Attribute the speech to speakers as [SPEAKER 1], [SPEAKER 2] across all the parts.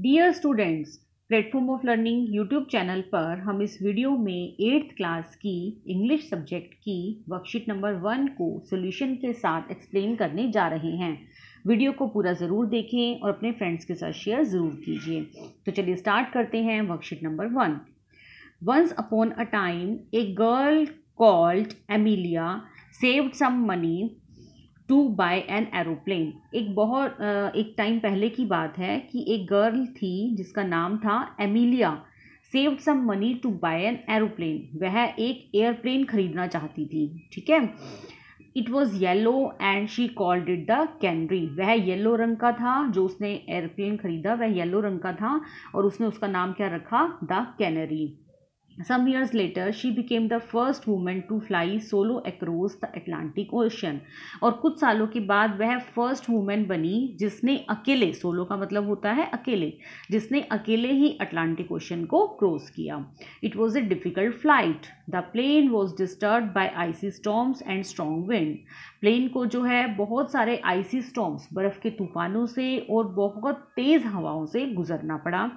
[SPEAKER 1] Dear students platform of learning YouTube channel पर हम इस वीडियो में एट्थ क्लास की इंग्लिश सब्जेक्ट की वर्कशीट नंबर वन को सॉल्यूशन के साथ एक्सप्लेन करने जा रहे हैं वीडियो को पूरा ज़रूर देखें और अपने फ्रेंड्स के साथ शेयर ज़रूर कीजिए तो चलिए स्टार्ट करते हैं worksheet number one once upon a time a girl called Emilia saved some money to buy an aeroplane एक बहुत एक टाइम पहले की बात है कि एक गर्ल थी जिसका नाम था Emilia save some money to buy an aeroplane वह एक एयरप्लेन खरीदना चाहती थी ठीक है it was yellow and she called it the canary वह येलो रंग का था जो उसने एयरप्लेन खरीदा वह येलो रंग का था और उसने उसका नाम क्या रखा the canary Some years later, she became the first woman to fly solo across the Atlantic Ocean. और कुछ सालों के बाद वह first woman बनी जिसने अकेले सोलो का मतलब होता है अकेले जिसने अकेले ही अटलांटिक ओशन को क्रॉस किया it was a difficult flight the plane was disturb by icy storms and strong wind plane को जो है बहुत सारे आइसी स्टॉम्स बर्फ़ के तूफानों से और बहुत तेज़ हवाओं से गुजरना पड़ा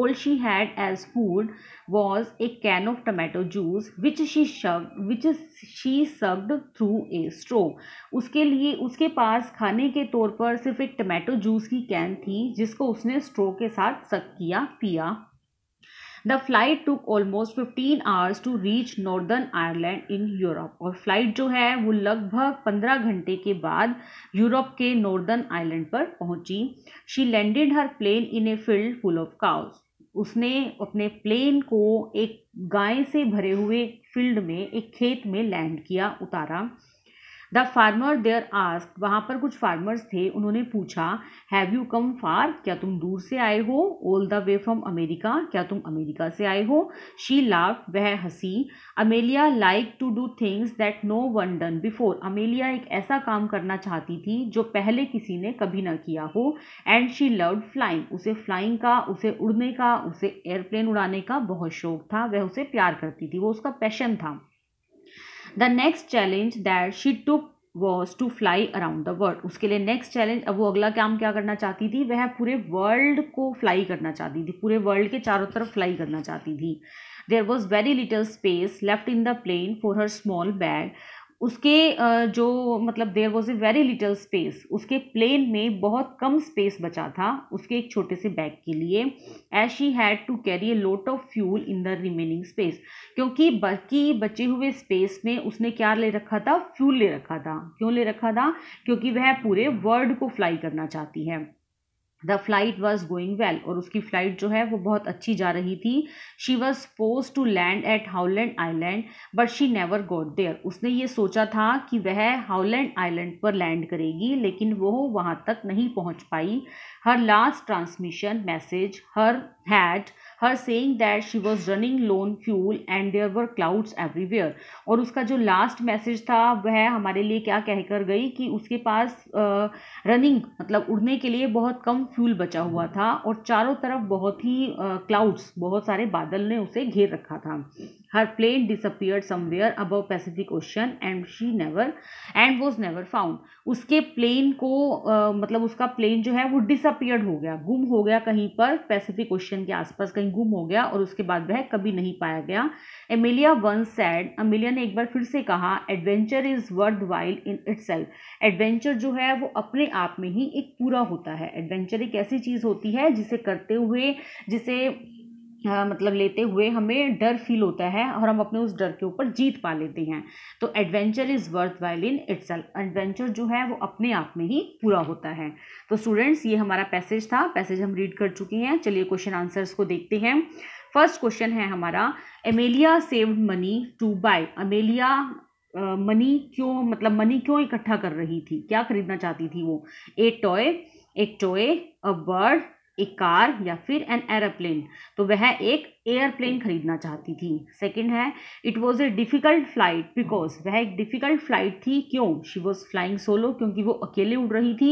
[SPEAKER 1] all she had as food was a a can of tomato juice which she shoved which she served through a straw उसके लिए उसके पास खाने के तौर पर सिर्फ एक टमेटो जूस की कैन थी जिसको उसने स्ट्रो के साथ सक किया पिया the flight took almost fifteen hours to reach Northern Ireland in Europe और फ्लाइट जो है वो लगभग पंद्रह घंटे के बाद यूरोप के नॉर्दर्न आयरलैंड पर पहुंची she landed her plane in a field full of cows उसने अपने प्लेन को एक गाय से भरे हुए फील्ड में एक खेत में लैंड किया उतारा द फार्मर देयर आस्क वहाँ पर कुछ फार्मर्स थे उन्होंने पूछा हैव यू कम फार क्या तुम दूर से आए हो all the way from America क्या तुम अमेरिका से आए हो शी लाफ वह हंसी Amelia like to do things that no one done before Amelia एक ऐसा काम करना चाहती थी जो पहले किसी ने कभी ना किया हो एंड शी लव्ड फ्लाइंग उसे फ्लाइंग का उसे उड़ने का उसे एयरप्लेन उड़ाने का बहुत शौक था वह उसे प्यार करती थी वो उसका पैशन था the next challenge that she took was to fly around the world उसके लिए नेक्स्ट चैलेंज अब वो अगला काम क्या करना चाहती थी वह पूरे वर्ल्ड को फ्लाई करना चाहती थी पूरे वर्ल्ड के चारों तरफ फ्लाई करना चाहती थी there was very little space left in the plane for her small bag उसके जो मतलब there was a very little space उसके प्लेन में बहुत कम स्पेस बचा था उसके एक छोटे से बैग के लिए as she had to carry a lot of fuel in the remaining space क्योंकि बाकी बचे हुए स्पेस में उसने क्या ले रखा था फ्यूल ले रखा था क्यों ले रखा था क्योंकि वह पूरे वर्ल्ड को फ्लाई करना चाहती है the flight was going well और उसकी फ्लाइट जो है वो बहुत अच्छी जा रही थी she was suppose to land at Howland island but she never got there उसने ये सोचा था कि वह हाउलैंड आइलैंड पर लैंड करेगी लेकिन वो वहाँ तक नहीं पहुँच पाई her last transmission message her had her saying that she was running low on fuel and there were clouds everywhere और उसका जो लास्ट मैसेज था वह हमारे लिए क्या कहकर गई कि उसके पास रनिंग uh, मतलब उड़ने के लिए बहुत कम फ्यूल बचा हुआ था और चारों तरफ बहुत ही क्लाउड्स uh, बहुत सारे बादल ने उसे घेर रखा था her plane disappear somewhere above Pacific ocean and she never and was never found उसके प्लेन को uh, मतलब उसका प्लेन जो है वो डिसअपियर्ड हो गया गुम हो गया कहीं पर पैसिफिक ओशन के आसपास कहीं कहीं गुम हो गया और उसके बाद वह कभी नहीं पाया गया एमिलिया वन सैड अमिलिया ने एक बार फिर से कहा adventure is worth wild in it adventure जो है वो अपने आप में ही एक पूरा होता है एडवेंचर एक ऐसी चीज़ होती है जिसे करते हुए जिसे आ, मतलब लेते हुए हमें डर फील होता है और हम अपने उस डर के ऊपर जीत पा लेते हैं तो adventure is worth while in its adventure जो है वो अपने आप में ही पूरा होता है तो स्टूडेंट्स ये हमारा पैसेज था पैसेज हम रीड कर चुके हैं चलिए क्वेश्चन आंसर्स को देखते हैं फर्स्ट क्वेश्चन है हमारा Amelia saved money to buy Amelia money क्यों मतलब मनी क्यों इकट्ठा कर रही थी क्या खरीदना चाहती थी वो ए टॉय एक टॉय अ बर्ड एक कार या फिर एन एरोप्लेन तो वह एक एयरप्लेन खरीदना चाहती थी सेकंड है it was a difficult flight because वह एक डिफ़िकल्ट फ्लाइट थी क्यों शी वाज फ्लाइंग सोलो क्योंकि वो अकेले उड़ रही थी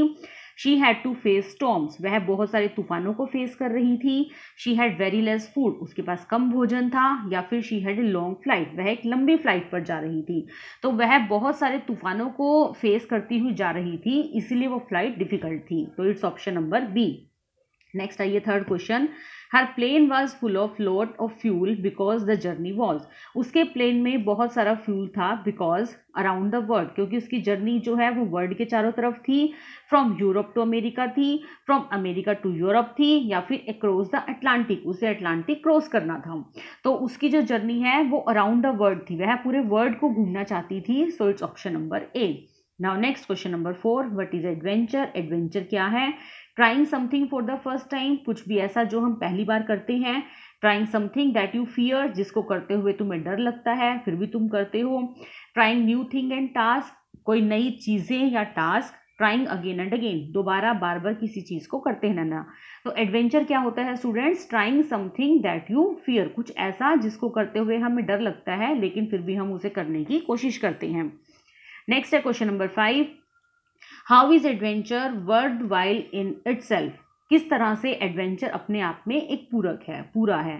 [SPEAKER 1] she had to face storms वह बहुत सारे तूफानों को फेस कर रही थी she had very less food उसके पास कम भोजन था या फिर she had a long flight वह एक लंबी फ्लाइट पर जा रही थी तो वह बहुत सारे तूफानों को फेस करती हुई जा रही थी इसीलिए वो फ्लाइट डिफ़िकल्ट थी तो it's option number B next आइए third question her plane was full of lot of fuel because the journey was उसके प्लेन में बहुत सारा फ्यूल था बिकॉज अराउंड द वर्ल्ड क्योंकि उसकी जर्नी जो है वो वर्ल्ड के चारों तरफ थी फ्रॉम यूरोप टू अमेरिका थी फ्रॉम अमेरिका टू यूरोप थी या फिर अक्रॉस द अटलांटिक उसे अटलांटिक क्रॉस करना था तो उसकी जो जर्नी है वो अराउंड द वर्ल्ड थी वह पूरे वर्ल्ड को घूमना चाहती थी so it's option number A now next question number four what is adventure adventure क्या है trying something for the first time कुछ भी ऐसा जो हम पहली बार करते हैं trying something that you fear जिसको करते हुए तुम्हें डर लगता है फिर भी तुम करते हो trying new thing and task कोई नई चीज़ें या task trying again and again दोबारा बार बार किसी चीज़ को करते हैं ना तो एडवेंचर क्या होता है students trying something that you fear कुछ ऐसा जिसको करते हुए हमें डर लगता है लेकिन फिर भी हम उसे करने की कोशिश करते हैं नेक्स्ट है question number five how is adventure word while in it किस तरह से एडवेंचर अपने आप में एक पूरक है पूरा है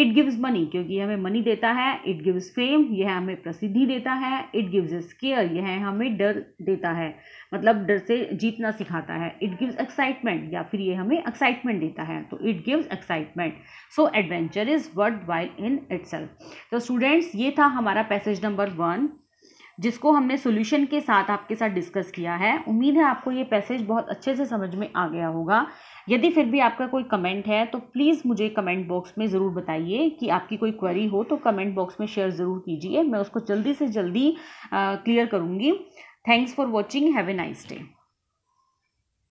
[SPEAKER 1] इट गिव्स मनी क्योंकि हमें मनी देता है इट गिव्स फेम यह हमें प्रसिद्धि देता है इट गिव्स स्केयर यह हमें डर देता है मतलब डर से जीतना सिखाता है इट गिव्स एक्साइटमेंट या फिर ये हमें एक्साइटमेंट देता है तो it gives excitement so adventure is word while in it तो स्टूडेंट्स ये था हमारा पैसेज नंबर वन जिसको हमने सोल्यूशन के साथ आपके साथ डिस्कस किया है उम्मीद है आपको ये पैसेज बहुत अच्छे से समझ में आ गया होगा यदि फिर भी आपका कोई कमेंट है तो प्लीज़ मुझे कमेंट बॉक्स में ज़रूर बताइए कि आपकी कोई क्वेरी हो तो कमेंट बॉक्स में शेयर ज़रूर कीजिए मैं उसको जल्दी से जल्दी क्लियर करूँगी thanks for watching have nice day